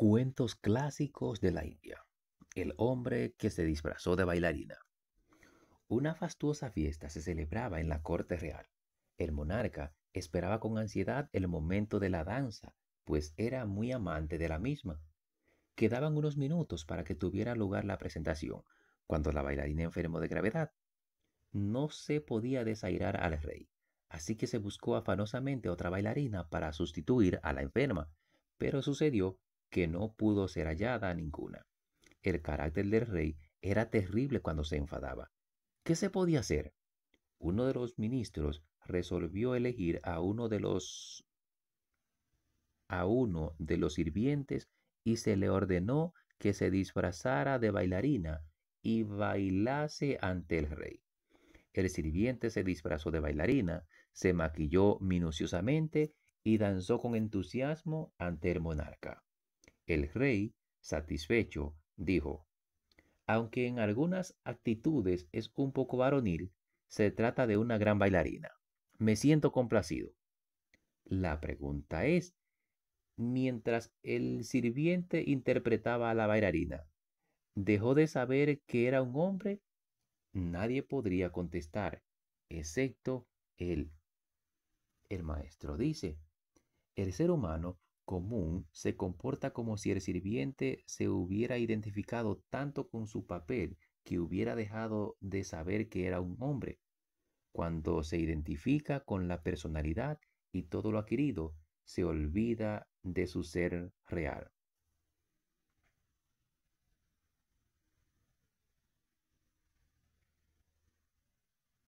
Cuentos clásicos de la India. El hombre que se disfrazó de bailarina. Una fastuosa fiesta se celebraba en la corte real. El monarca esperaba con ansiedad el momento de la danza, pues era muy amante de la misma. Quedaban unos minutos para que tuviera lugar la presentación, cuando la bailarina enfermó de gravedad. No se podía desairar al rey, así que se buscó afanosamente otra bailarina para sustituir a la enferma, pero sucedió que no pudo ser hallada ninguna. El carácter del rey era terrible cuando se enfadaba. ¿Qué se podía hacer? Uno de los ministros resolvió elegir a uno de los a uno de los sirvientes y se le ordenó que se disfrazara de bailarina y bailase ante el rey. El sirviente se disfrazó de bailarina, se maquilló minuciosamente y danzó con entusiasmo ante el monarca. El rey, satisfecho, dijo, Aunque en algunas actitudes es un poco varonil, se trata de una gran bailarina. Me siento complacido. La pregunta es, mientras el sirviente interpretaba a la bailarina, ¿dejó de saber que era un hombre? Nadie podría contestar, excepto él. El maestro dice, el ser humano común se comporta como si el sirviente se hubiera identificado tanto con su papel que hubiera dejado de saber que era un hombre. Cuando se identifica con la personalidad y todo lo adquirido, se olvida de su ser real.